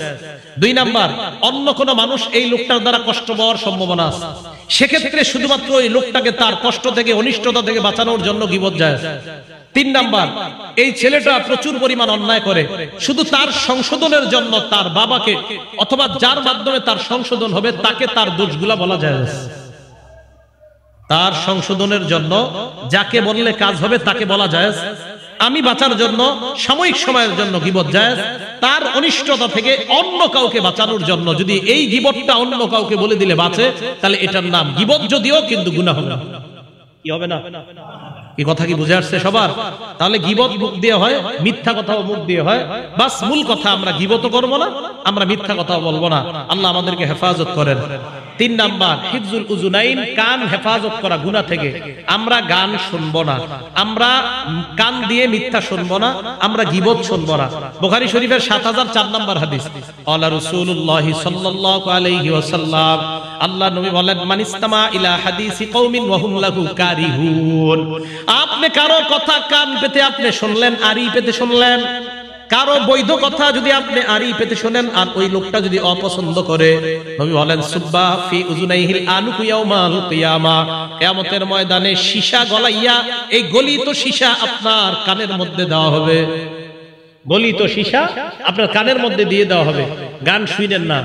দুই নাম্বার অন্য কোনো মানুষ এই লোকটার দ্বারা কষ্ট পাওয়ার সম্ভাবনা আছে সেক্ষেত্রে শুধুমাত্র ওই লোকটাকে তার কষ্ট থেকে অনিষ্টতা থেকে বাঁচানোর জন্য গিবত যায় তিন নাম্বার এই ছেলেটা প্রচুর পরিমাণ অন্যায় করে শুধু তার সংশোধনের জন্য তার বাবাকে অথবা যার মাধ্যমে তার সংশোধন হবে তাকে তার দোষগুলা বলা যায় তার সংশোধনের জন্য যাকে বললে কাজ হবে তাকে বলা যায় আমি বাঁচার জন্য সাময়িক সময়ের জন্য গিবত যায় তার অনিষ্টতা থেকে অন্য কাউকে বাঁচানোর জন্য যদি এই গিবতটা অন্য কাউকে বলে দিলে বাঁচে তাহলে এটার নাম গিবত যদিও কিন্তু গুণা হবে না কি হবে না এই কথা কি বুঝে আসছে সবার তাহলে গিবত মুখ দিয়ে হয় মিথ্যা কথাও মুখ দিয়ে হয় বাস মূল কথা আমরা গিবত করবো না আমরা মিথ্যা কথাও বলবো না আল্লাহ আমাদেরকে হেফাজত করেন তিন নাম্বার হিফজুল উজুনাইন কান হেফাজত করা গুণা থেকে আমরা গান শুনবো না আমরা কান দিয়ে মিথ্যা শুনবো না আমরা গিবত শুনবো না বুখারী শরীফের সাত হাজার চার নাম্বার হাদিস আলা রাসূলুল্লাহ সাল্লাল্লাহু আলাইহি ওয়াসাল্লাম আল্লাহ নবী বলেন মানিস্তামা ইলা হাদিসি কওমিন ওয়া হুম লাহু কারিহুন আপনি কারো কথা কান পেতে আপনি শুনলেন আরি পেতে শুনলেন কারো বৈধ কথা যদি আপনি আরি পেতে শোনেন আর ওই লোকটা যদি অপছন্দ করে নবী বলেন সুব্বা ফি উজুনাইহিল আনুকু ইয়াউমাল কিয়ামা কিয়ামতের ময়দানে সীসা গলাইয়া এই গলিত সীসা আপনার কানের মধ্যে দেওয়া হবে গলিত সীসা আপনার কানের মধ্যে দিয়ে দেওয়া হবে গান শুনেন না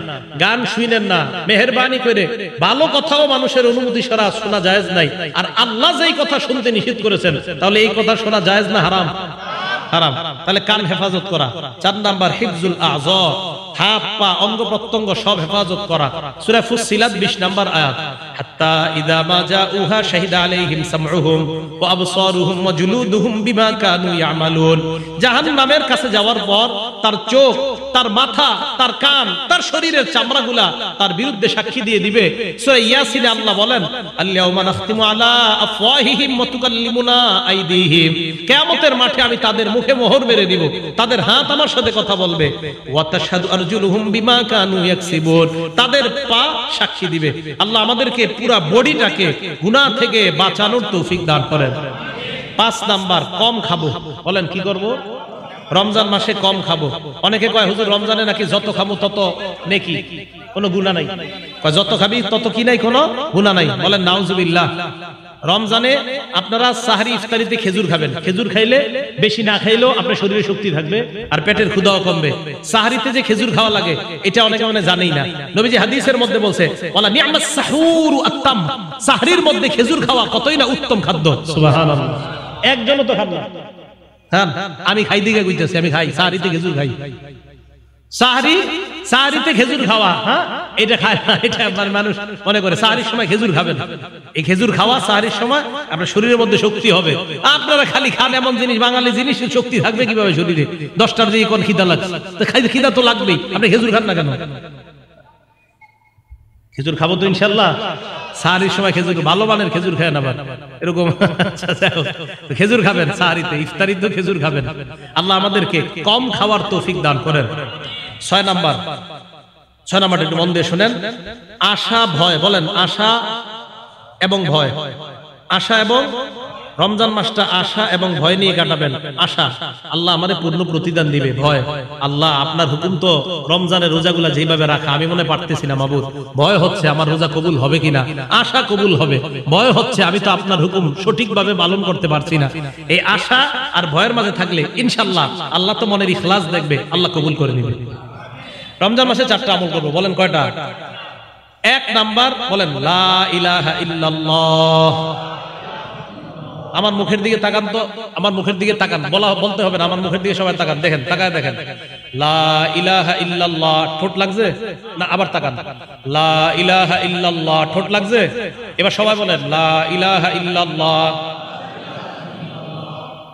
গান শুনেন না মেহরবানি করে ভালো কথাও মানুষের অনুমতি সারা শোনা যায় নাই আর আল্লাহ যেই কথা শুনতে নিষেধ করেছেন তাহলে এই কথা শোনা যায়জ না হারাম হারাম তাহলে কান হেফাজত করা চার নাম্বার হিফজুল আজ হাত পা অঙ্গ প্রত্যঙ্গ সব হেফাজত করা সূরা ফুসিলাত নাম্বার আয়াত হাত্তা ইদা আলাইহিম আবসারুহুম ওয়া জুলুদুহুম বিমা কানু ইয়ামালুন জাহান্নামের কাছে যাওয়ার পর তার চোখ তার মাথা তার কান তার শরীরের চামড়াগুলা তার বিরুদ্ধে সাক্ষী দিয়ে দিবে সূরা ইয়াসিনে আল্লাহ বলেন আল্লাহুম্মা নাখতিমু আলা আফওয়াহিহিম ওয়া তুকাল্লিমুনা আইদিহিম কিয়ামতের মাঠে আমি তাদের মুখ মুখে মোহর মেরে দিব তাদের হাত আমার সাথে কথা বলবে তাদের পা সাক্ষী দিবে আল্লাহ আমাদেরকে পুরো বডিটাকে গুনাহ থেকে বাঁচানোর তৌফিক দান করেন পাঁচ নাম্বার কম খাবো বলেন কি করব রমজান মাসে কম খাবো অনেকে কয় হুজুর রমজানে নাকি যত খাবো তত নেকি কোনো গুণা নাই যত খাবি তত কি নাই কোনো গুণা নাই বলেন নাউজুবিল্লাহ রমজানে আপনারা সাহারি ইফতারিতে খেজুর খাবেন খেজুর খাইলে বেশি না খাইলেও আপনার শরীরে শক্তি থাকবে আর পেটের ক্ষুদাও কমবে সাহারিতে যে খেজুর খাওয়া লাগে এটা অনেকে মানে জানেই না নবীজি হাদিসের মধ্যে বলছে ওয়ালা নিআমাস সাহুর আত্তাম সাহারির মধ্যে খেজুর খাওয়া কতই না উত্তম খাদ্য সুবহানাল্লাহ একজনও তো খান হ্যাঁ আমি খাই দিকে কইতাছি আমি খাই সাহারিতে খেজুর খাই সাহারি সাহারিতে খেজুর খাওয়া হ্যাঁ এটা খায় না এটা আপনার মানুষ মনে করে সাহারির সময় খেজুর খাবেন এই খেজুর খাওয়া সাহারির সময় আপনার শরীরের মধ্যে শক্তি হবে আপনারা খালি খান এমন জিনিস বাঙালি জিনিস শক্তি থাকবে কিভাবে শরীরে দশটার দিকে কোন খিদা লাগছে খিদা তো লাগবেই আপনি খেজুর খান না কেন খেজুর খাবো তো ইনশাল্লাহ সাহারির সময় খেজুর ভালো মানের খেজুর খায় না এরকম আচ্ছা, খেজুর খাবেন সাহারিতে ইফতারিতে খেজুর খাবেন আল্লাহ আমাদেরকে কম খাওয়ার তৌফিক দান করেন ছয় নাম্বার ছয় নাম্বারটা একটু মন দিয়ে শোনেন আশা ভয় বলেন আশা এবং ভয় আশা এবং রমজান মাসটা আশা এবং ভয় নিয়ে কাটাবেন আশা আল্লাহ আমাদের পূর্ণ প্রতিদান দিবে ভয় আল্লাহ আপনার হুকুম তো রমজানের রোজাগুলা যেভাবে রাখা আমি মনে পারতেছি না মাবুদ ভয় হচ্ছে আমার রোজা কবুল হবে কিনা আশা কবুল হবে ভয় হচ্ছে আমি তো আপনার হুকুম সঠিকভাবে পালন করতে পারছি না এই আশা আর ভয়ের মাঝে থাকলে ইনশাল্লাহ আল্লাহ তো মনের ইখলাস দেখবে আল্লাহ কবুল করে নেবে রমজান মাসে চারটা আমল করবো বলেন কয়টা এক নাম্বার বলেন লা ইলাহা ইল্লাল্লাহ আমার মুখের দিকে তাকান তো আমার মুখের দিকে তাকান বলা বলতে হবে না আমার মুখের দিকে সবাই তাকান দেখেন তাকায় দেখেন লা ইলাহা ইল্লাল্লাহ ঠোঁট লাগছে না আবার তাকান লা ইলাহা ইল্লাল্লাহ ঠোঁট লাগছে এবার সবাই বলেন লা ইলাহা ইল্লাল্লাহ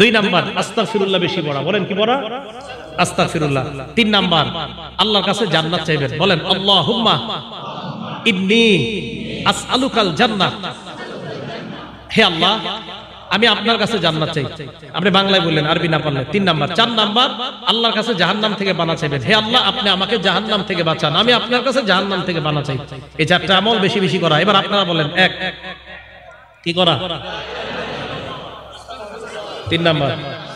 দুই নাম্বার আস্তাগফিরুল্লাহ বেশি পড়া বলেন কি পড়া আস্তাগফিরুল্লাহ তিন নাম্বার আল্লাহর কাছে জান্নাত চাইবেন বলেন আল্লাহুম্মা ইন্নি আসআলুকাল জান্নাত হে আল্লাহ আমি আপনার কাছে জান্নাত চাই আপনি বাংলায় বললেন আরবি না পারলেন তিন নাম্বার চার নাম্বার আল্লাহর কাছে জাহান্নাম থেকে বানা চাইবেন হে আল্লাহ আপনি আমাকে জাহান্নাম থেকে বাঁচান আমি আপনার কাছে জাহান্নাম থেকে বানা চাই এই চারটা আমল বেশি বেশি করা এবার আপনারা বলেন এক কি করা تین نمبر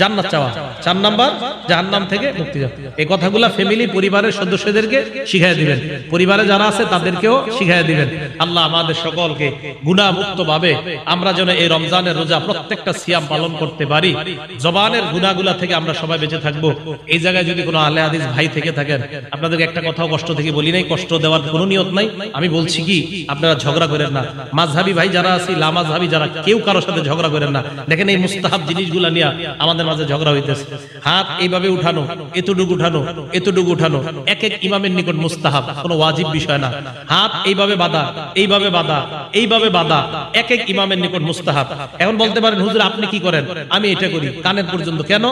জান্নাত চাওয়া চার নাম্বার জাহান্নাম থেকে মুক্তি যাওয়া এই কথাগুলা ফ্যামিলি পরিবারের সদস্যদেরকে শিখাই দিবেন পরিবারে যারা আছে তাদেরকেও শিখাই দিবেন আল্লাহ আমাদের সকলকে গুণামুক্ত ভাবে আমরা যেন এই রমজানের রোজা প্রত্যেকটা সিয়াম পালন করতে পারি জবানের গুণাগুলা থেকে আমরা সবাই বেঁচে থাকব এই জায়গায় যদি কোনো আলে হাদিস ভাই থেকে থাকেন আপনাদেরকে একটা কথাও কষ্ট থেকে বলি নাই কষ্ট দেওয়ার কোনো নিয়ত নাই আমি বলছি কি আপনারা ঝগড়া করেন না মাঝহাবি ভাই যারা আছি লামাজহাবি যারা কেউ কারোর সাথে ঝগড়া করেন না দেখেন এই মুস্তাহাব জিনিসগুলা নিয়ে আমাদের আমাদের মাঝে ঝগড়া হইতেছে হাত এইভাবে উঠানো এতটুকু উঠানো এতটুকু উঠানো এক এক ইমামের নিকট মুস্তাহাব কোনো ওয়াজিব বিষয় না হাত এইভাবে বাধা এইভাবে বাধা এইভাবে বাধা এক এক ইমামের নিকট মুস্তাহাব এখন বলতে পারেন হুজুর আপনি কি করেন আমি এটা করি কানের পর্যন্ত কেন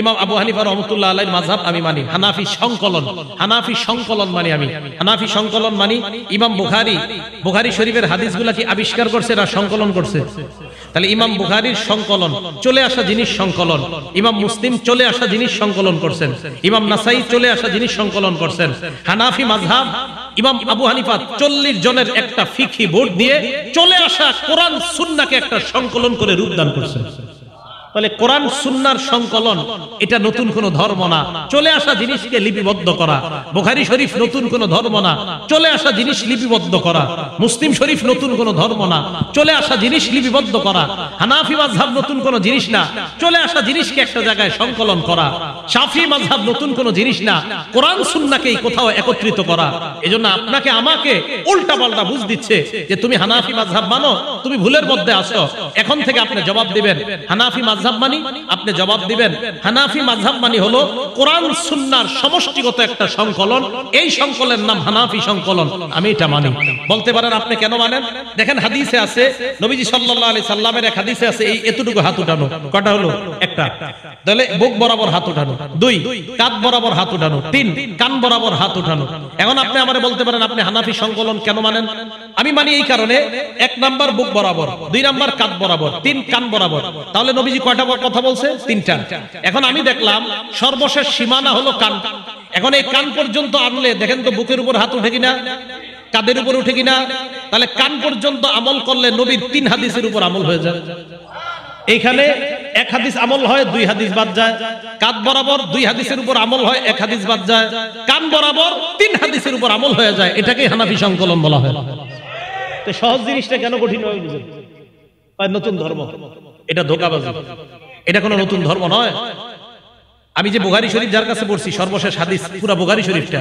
ইমাম আবু হানিফা রহমতুল্লাহ আলাইহির মাযহাব আমি মানি হানাফি সংকলন হানাফি সংকলন মানি আমি হানাফি সংকলন মানি ইমাম বুখারী বুখারী শরীফের হাদিসগুলা কি আবিষ্কার করছে না সংকলন করছে তাহলে ইমাম বুহারির সংকলন চলে আসা জিনিস সংকলন ইমাম মুসলিম চলে আসা জিনিস সংকলন করছেন ইমাম নাসাই চলে আসা জিনিস সংকলন করছেন হানাফি মাঝহাব ইমাম আবু হানিফা চল্লিশ জনের একটা ফিখি বোর্ড দিয়ে চলে আসা কোরআন সুন্নাকে একটা সংকলন করে রূপদান করছেন তাহলে কোরআন সুন্নার সংকলন এটা নতুন কোন ধর্ম না চলে আসা জিনিসকে লিপিবদ্ধ করা বোখারি শরীফ নতুন কোন ধর্ম না চলে আসা জিনিস লিপিবদ্ধ করা মুসলিম শরীফ নতুন কোন ধর্ম না চলে আসা জিনিস লিপিবদ্ধ করা হানাফি মাঝহাব নতুন কোন জিনিস না চলে আসা জিনিসকে একটা জায়গায় সংকলন করা সাফি মাঝহাব নতুন কোন জিনিস না কোরআন সুন্নাকেই কোথাও একত্রিত করা এজন্য আপনাকে আমাকে উল্টা পাল্টা বুঝ দিচ্ছে যে তুমি হানাফি মাঝহাব মানো তুমি ভুলের মধ্যে আসো এখন থেকে আপনি জবাব দিবেন হানাফি মাঝহাব মাঝহাব মানি আপনি জবাব দিবেন হানাফি মাঝহাব মানি হলো কোরআন সুন্নার সমষ্টিগত একটা সংকলন এই সংকলনের নাম হানাফি সংকলন আমি এটা মানি বলতে পারেন আপনি কেন মানেন দেখেন হাদিসে আছে নবীজি সাল্লাল্লাহু আলাইহি সাল্লামের এক হাদিসে আছে এই এতটুকু হাত উঠানো কটা হলো একটা তাহলে বুক বরাবর হাত উঠানো দুই কাঁধ বরাবর হাত উঠানো তিন কান বরাবর হাত উঠানো এখন আপনি আমারে বলতে পারেন আপনি হানাফি সংকলন কেন মানেন আমি মানি এই কারণে এক নাম্বার বুক বরাবর দুই নাম্বার কাঁধ বরাবর তিন কান বরাবর তাহলে নবীজি কয়টা কথা বলছে তিনটা এখন আমি দেখলাম সর্বশেষ সীমানা হলো কান এখন এই কান পর্যন্ত আনলে দেখেন তো বুকের উপর হাত উঠে কিনা কাদের উপর উঠে কিনা তাহলে কান পর্যন্ত আমল করলে নবীর তিন হাদিসের উপর আমল হয়ে যাবে এইখানে এক হাদিস আমল হয় দুই হাদিস বাদ যায় কাত বরাবর দুই হাদিসের উপর আমল হয় এক হাদিস বাদ যায় কান বরাবর তিন হাদিসের উপর আমল হয়ে যায় এটাকেই হানাফি সংকলন বলা হয় সহজ জিনিসটা কেন কঠিন হয় নতুন ধর্ম এটা ধোকাবাজি এটা কোনো নতুন ধর্ম নয় আমি যে বোগারি শরীফ যার কাছে পড়ছি সর্বশেষ হাদিস পুরা বোগারি শরীফটা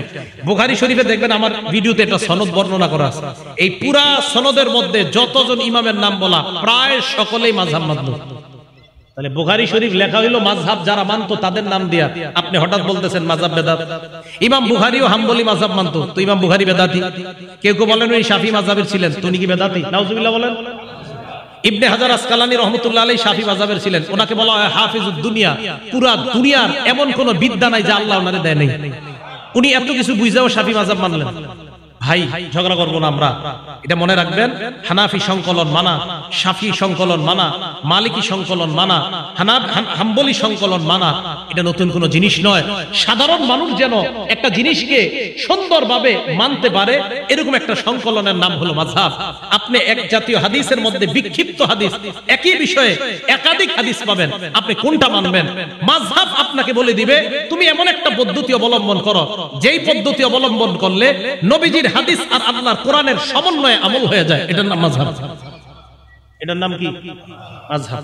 বোগারি শরীফে দেখবেন আমার ভিডিওতে একটা সনদ বর্ণনা করা আছে এই পুরা সনদের মধ্যে যতজন ইমামের নাম বলা প্রায় সকলেই মাঝহাব মানব তাহলে বোখারি শরীফ লেখা হইলো মাঝহাব যারা মানতো তাদের নাম দিয়া আপনি হঠাৎ বলতেছেন মাঝহাব বেদাত ইমাম বুখারিও হাম্বলি মাঝহাব মানতো তো ইমাম বুখারি বেদাতি কেউ কেউ বলেন ওই শাফি মাঝহাবের ছিলেন তুমি কি বেদাতি নাউজুবিল্লাহ বলেন ইবনে হাজার আসকালানি রহমতুল্লাহ আলী শাফি মাজাবের ছিলেন ওনাকে বলা হয় হাফিজ দুনিয়া পুরা দুনিয়ার এমন কোন বিদ্যা নাই যা আল্লাহ ওনারে দেয় নাই উনি এত কিছু বুঝাও শাফি মাজাব মানলেন ভাই ঝগড়া করবো না আমরা এটা মনে রাখবেন হানাফি সংকলন মানা সাফি সংকলন মানা মালিকী সংকলন মানা হানাব হাম্বলি সংকলন মানা এটা নতুন কোনো জিনিস নয় সাধারণ মানুষ যেন একটা জিনিসকে সুন্দরভাবে মানতে পারে এরকম একটা সংকলনের নাম হলো মাঝাব আপনি এক জাতীয় হাদিসের মধ্যে বিক্ষিপ্ত হাদিস একই বিষয়ে একাধিক হাদিস পাবেন আপনি কোনটা মানবেন মাঝাব আপনাকে বলে দিবে তুমি এমন একটা পদ্ধতি অবলম্বন করো যেই পদ্ধতি অবলম্বন করলে নবীজির হাদিস আর আপনার কোরআনের সমন্বয়ে আমল হয়ে যায় এটার নাম মাঝাব এটার নাম কি মাঝহাব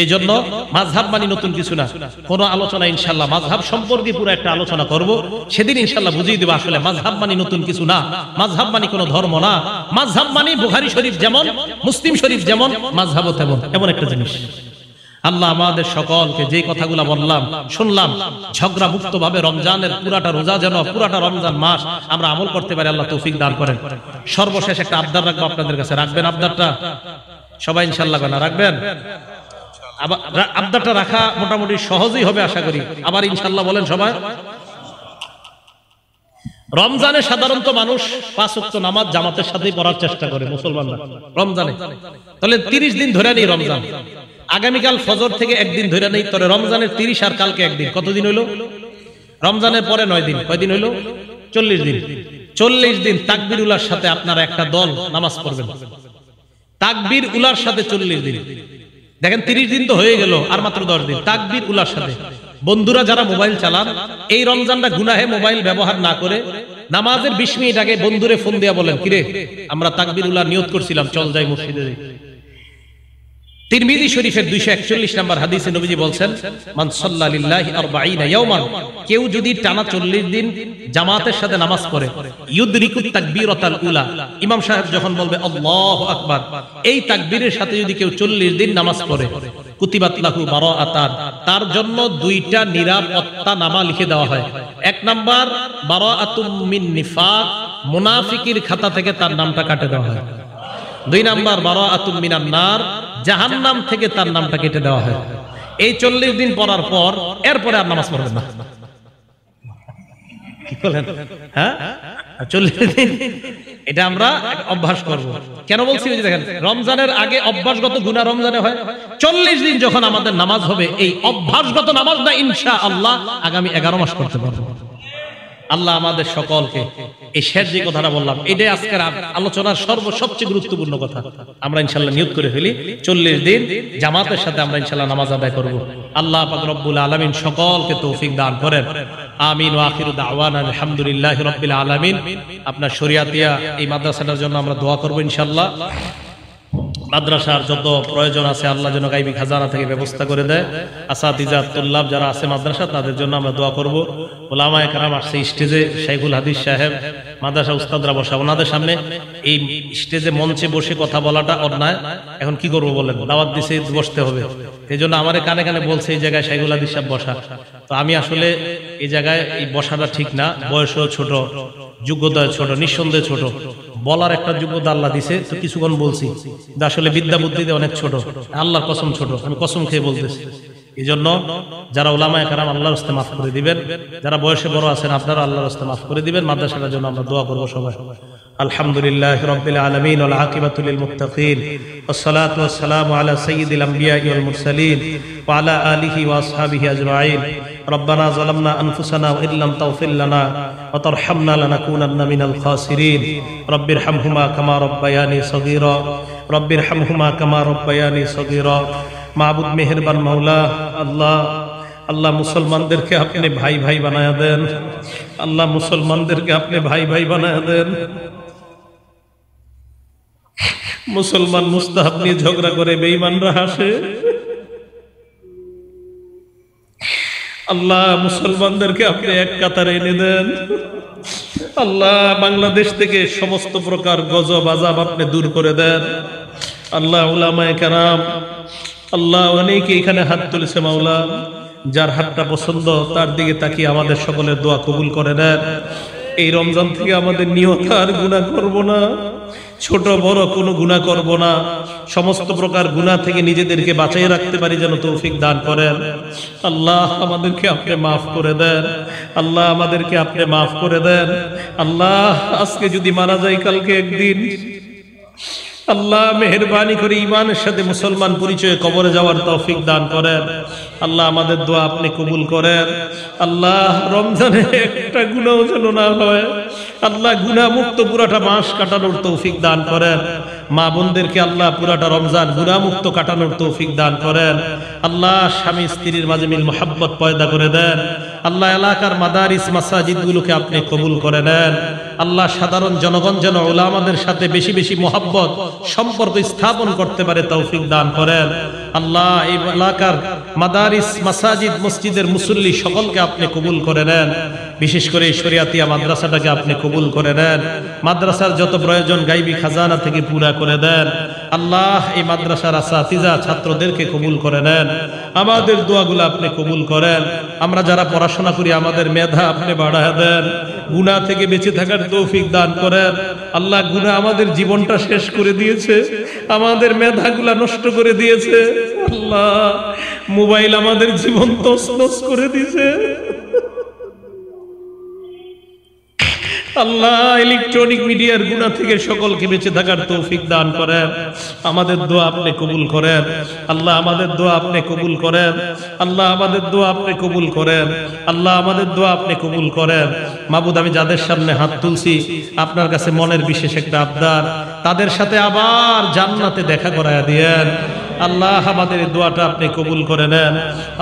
এই জন্য মাঝহাব মানে নতুন কিছু না কোন আলোচনা ইনশাল্লাহ মাঝহাব সম্পর্কে পুরো একটা আলোচনা করব সেদিন ইনশাল্লাহ বুঝিয়ে দেবো আসলে মাঝহাব মানে নতুন কিছু না মাঝহাব মানে কোন ধর্ম না মাঝহাব মানে বুহারি শরীফ যেমন মুসলিম শরীফ যেমন মাঝহাব তেমন এমন একটা জিনিস আল্লাহ আমাদের সকলকে যে কথাগুলো বললাম শুনলাম ঝগড়া মুক্ত ভাবে রমজানের পুরাটা রোজা যেন পুরাটা রমজান মাস আমরা আমল করতে পারি আল্লাহ তৌফিক দান করেন সর্বশেষ একটা আবদার রাখবো আপনাদের কাছে রাখবেন আবদারটা সবাই ইনশাল্লাহ কানা রাখবেন আবদারটা রাখা মোটামুটি সহজেই হবে আশা করি আবার ইনশাল্লাহ বলেন সবাই রমজানে সাধারণত মানুষ পাঁচ অক্ট নামাজ জামাতের সাথেই পড়ার চেষ্টা করে মুসলমানরা রমজানে তাহলে তিরিশ দিন ধরে নেই রমজান আগামীকাল ফজর থেকে একদিন ধরে নেই তবে রমজানের তিরিশ আর কালকে একদিন কতদিন হইল রমজানের পরে নয় দিন কয়দিন হইল চল্লিশ দিন চল্লিশ দিন তাকবির সাথে আপনারা একটা দল নামাজ পড়বেন তাকবীর উলার সাথে চল্লিশ দিন দেখেন তিরিশ দিন তো হয়ে গেল আর মাত্র দশ দিন তাকবীর উলার সাথে বন্ধুরা যারা মোবাইল চালান এই রমজানটা গুনাহে মোবাইল ব্যবহার না করে নামাজের বিশ মিনিট আগে বন্ধুরে ফোন দিয়া বলেন কিরে আমরা তাকবীর উলার নিয়োগ করছিলাম চল যাই মসজিদে তিরমিদি শরীফের দুইশো একচল্লিশ নম্বর হাদিসে নবীজি বলছেন মানসল্লাহ কেউ যদি টানা চল্লিশ দিন জামাতের সাথে নামাজ পড়ে ইউদরিকু তাকবীরাতাল উলা ইমাম সাহেব যখন বলবে আল্লাহু আকবার এই তাকবীরের সাথে যদি কেউ চল্লিশ দিন নামাজ পড়ে কুতিবাত লাহু বারাআতান তার জন্য দুইটা নিরাপত্তা নামা লিখে দেওয়া হয় এক নাম্বার বারো মিন নিফাক মুনাফিকের খাতা থেকে তার নামটা কাটে দেওয়া হয় দুই নাম্বার বারো আতুমিনার নার জাহান নাম থেকে তার নামটা কেটে দেওয়া হয় এই চল্লিশ দিন পড়ার পর এরপরে আর নামাজ পড়বেন না হ্যাঁ? এটা আমরা অভ্যাস কেন বলছি দেখেন রমজানের আগে অভ্যাসগত রমজানে হয় চল্লিশ দিন যখন আমাদের নামাজ হবে এই অভ্যাসগত নামাজ না আগামী এগারো মাস করতে পারবো আল্লাহ আমাদের সকলকে এই শেষ যে কথাটা বললাম এটাই আজকের আলোচনার সর্ব সবচেয়ে গুরুত্বপূর্ণ কথা আমরা ইনশাল্লাহ নিয়োগ করে ফেলি চল্লিশ দিন জামাতের সাথে আমরা ইনশাল্লাহ নামাজ আদায় করব আল্লাহ রব্বুল আলামিন সকলকে তৌফিক দান করেন আমিন দাওয়ান আলহামদুলিল্লাহ রব্বুল আলামিন আপনার শরিয়াতিয়া এই মাদ্রাসাটার জন্য আমরা দোয়া করবো ইনশাল্লাহ মাদ্রাসার যত প্রয়োজন আছে আল্লাহ যেন গাইবি খাজানা থেকে ব্যবস্থা করে দেয় আসাদ ইজাদ তোল্লাভ যারা আছে মাদ্রাসা তাদের জন্য আমরা দোয়া করবো ওলামায় কারাম আসছে স্টেজে শাইকুল হাদিস সাহেব মাদ্রাসা উস্তাদরা বসা ওনাদের সামনে এই স্টেজে মঞ্চে বসে কথা বলাটা অন্যায় এখন কি করবো বলেন দাওয়াত দিছে বসতে হবে এই জন্য আমার কানে কানে বলছে এই জায়গায় শাইকুল হাদিস সাহেব বসা তো আমি আসলে এই জায়গায় এই বসাটা ঠিক না বয়সও ছোট যোগ্যতা ছোট নিঃসন্দেহে ছোট বলার একটা যোগ্যতা আল্লাহ দিছে তো কিছুক্ষণ বলছি আসলে বিদ্যা দিয়ে অনেক ছোট আল্লাহর কসম ছোট আমি কসম খেয়ে বলতেছি এই জন্য যারা ওলামায় কারাম আল্লাহর হস্তে মাফ করে দিবেন যারা বয়সে বড় আছেন আপনারা আল্লাহর হস্তে মাফ করে দিবেন মাদ্রাসার জন্য আমরা দোয়া করবো সবাই আলহামদুলিল্লাহ রবিল আলমিন আকিবাতুল মুক্তাকিন والصلاة والسلام على سيد الأنبياء والمرسلين وعلى آله وأصحابه أجمعين ربنا ظلمنا أنفسنا وإن لم تغفر لنا وترحمنا لنكونن من الخاسرين رب ارحمهما كما ربياني صغيرا رب ارحمهما كما ربياني صغيرا মাহবুদ মেহেরবান মাওলা আল্লাহ আল্লাহ মুসলমানদেরকে আপনি ভাই ভাই বানায় দেন আল্লাহ মুসলমানদেরকে আপনি ভাই ভাই বানায় দেন মুসলমান মুস্তাহাব নিয়ে ঝগড়া করে বেঈমানরা হাসে আল্লাহ মুসলমানদেরকে আপনি এক কাতারে এনে দেন আল্লাহ বাংলাদেশ থেকে সমস্ত প্রকার গজব আজাব আপনি দূর করে দেন আল্লাহ উলামায় কারাম আল্লাহ অনেকে এখানে হাত তুলেছে মাওলা যার হাতটা পছন্দ তার দিকে তাকিয়ে আমাদের সকলের দোয়া কবুল করে নেন এই রমজান থেকে আমাদের নিয়ত আর গুণা করবো না ছোট বড় কোনো গুণা করব না সমস্ত প্রকার গুণা থেকে নিজেদেরকে বাঁচাই রাখতে পারি যেন তৌফিক দান করেন আল্লাহ আমাদেরকে আপনি মাফ করে দেন আল্লাহ আমাদেরকে আপনি মাফ করে দেন আল্লাহ আজকে যদি মারা যায় কালকে একদিন আল্লাহ মেহরবানি করে ইমানের সাথে মুসলমান পরিচয়ে কবরে যাওয়ার তৌফিক দান করেন আল্লাহ আমাদের দোয়া আপনি কবুল করেন আল্লাহ রমজানে একটা গুণাও যেন না হয় আল্লাহ মুক্ত পুরাটা মাস কাটানোর তৌফিক দান করেন মা বোনদেরকে আল্লাহ পুরাটা রমজান মুক্ত কাটানোর তৌফিক দান করেন আল্লাহ স্বামী স্ত্রীর মাঝে মিল মোহাব্বত পয়দা করে দেন আল্লাহ এলাকার মাদারিস মাসাজিদগুলোকে আপনি কবুল করে নেন আল্লাহ সাধারণ জনগণ যেন ওলামাদের সাথে বেশি বেশি মোহাব্বত সম্পর্ক স্থাপন করতে পারে তৌফিক দান করেন আল্লাহ এই এলাকার মাদারিস মাসাজিদ মসজিদের মুসল্লি সকলকে আপনি কবুল করে নেন বিশেষ করে শরিয়াতিয়া মাদ্রাসাটাকে আপনি কবুল করে নেন মাদ্রাসার যত প্রয়োজন গাইবি খাজানা থেকে পুরা করে দেন আল্লাহ এই মাদ্রাসার আসাতিজা ছাত্রদেরকে কবুল করে নেন আমাদের দোয়াগুলো আপনি কবুল করেন আমরা যারা পড়াশোনা করি আমাদের মেধা আপনি বাড়ায় দেন গুণা থেকে বেঁচে থাকার তৌফিক দান করেন আল্লাহ গুণা আমাদের জীবনটা শেষ করে দিয়েছে আমাদের মেধাগুলা নষ্ট করে দিয়েছে আল্লাহ মোবাইল আমাদের জীবন তস করে দিয়েছে আল্লাহ ইলেকট্রনিক মিডিয়ার গুণা থেকে সকলকে বেঁচে থাকার তৌফিক দান করেন আমাদের দোয়া আপনি কবুল করেন আল্লাহ আমাদের দোয়া আপনি কবুল করেন আল্লাহ আমাদের দোয়া আপনি কবুল করেন আল্লাহ আমাদের দোয়া আপনি কবুল করেন মাবুদ আমি যাদের সামনে হাত তুলছি আপনার কাছে মনের বিশেষ একটা আবদার তাদের সাথে আবার জান্নাতে দেখা করায়া দিয়েন আল্লাহ আমাদের দোয়াটা আপনি কবুল করে নেন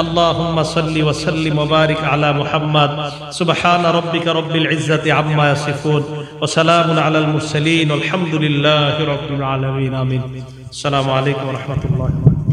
আল্লাহ সাল্লি ওয়াসাল্লি মুবারিক আলা মুহাম্মদ সুবহান রব্বিকা রব্বিল ইজ্জাতি আম্মা ইয়াসিফুন ওয়া সালামুন আলাল মুরসালিন আলহামদুলিল্লাহি রাব্বিল আলামিন আমিন আসসালামু আলাইকুম ওয়া রাহমাতুল্লাহি ওয়া